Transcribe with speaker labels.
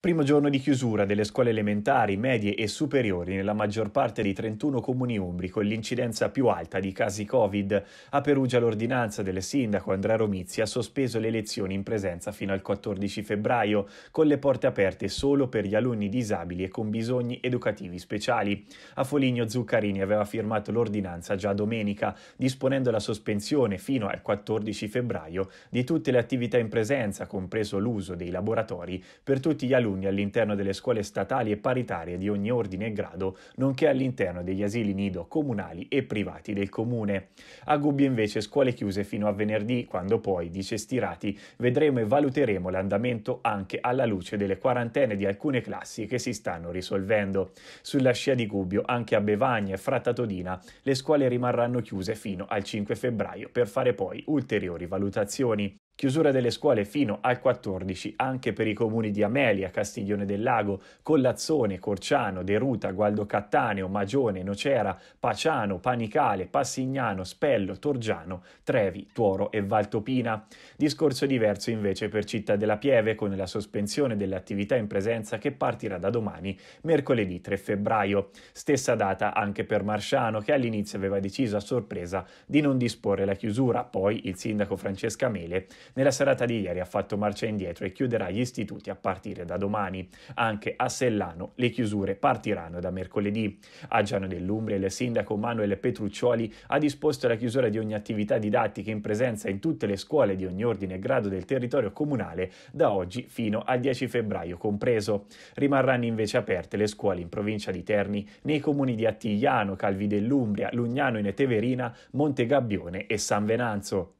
Speaker 1: Primo giorno di chiusura delle scuole elementari, medie e superiori nella maggior parte dei 31 comuni umbri con l'incidenza più alta di casi Covid. A Perugia l'ordinanza del sindaco Andrea Romizzi ha sospeso le lezioni in presenza fino al 14 febbraio, con le porte aperte solo per gli alunni disabili e con bisogni educativi speciali. A Foligno Zuccarini aveva firmato l'ordinanza già domenica, disponendo la sospensione fino al 14 febbraio di tutte le attività in presenza, compreso l'uso dei laboratori, per tutti gli alunni alunni all'interno delle scuole statali e paritarie di ogni ordine e grado, nonché all'interno degli asili nido comunali e privati del comune. A Gubbio invece scuole chiuse fino a venerdì, quando poi, dice Stirati, vedremo e valuteremo l'andamento anche alla luce delle quarantene di alcune classi che si stanno risolvendo. Sulla scia di Gubbio, anche a Bevagna e Frattatodina, le scuole rimarranno chiuse fino al 5 febbraio per fare poi ulteriori valutazioni. Chiusura delle scuole fino al 14 anche per i comuni di Amelia, Castiglione del Lago, Collazzone, Corciano, Deruta, Gualdo Cattaneo, Magione, Nocera, Paciano, Panicale, Passignano, Spello, Torgiano, Trevi, Tuoro e Valtopina. Discorso diverso invece per Città della Pieve con la sospensione delle attività in presenza che partirà da domani, mercoledì 3 febbraio. Stessa data anche per Marciano che all'inizio aveva deciso a sorpresa di non disporre la chiusura, poi il sindaco Francesca Mele nella serata di ieri ha fatto marcia indietro e chiuderà gli istituti a partire da domani. Anche a Sellano le chiusure partiranno da mercoledì. A Giano dell'Umbria il sindaco Manuel Petruccioli ha disposto la chiusura di ogni attività didattica in presenza in tutte le scuole di ogni ordine e grado del territorio comunale da oggi fino al 10 febbraio compreso. Rimarranno invece aperte le scuole in provincia di Terni, nei comuni di Attigliano, Calvi dell'Umbria, Lugnano in Teverina, Gabbione e San Venanzo.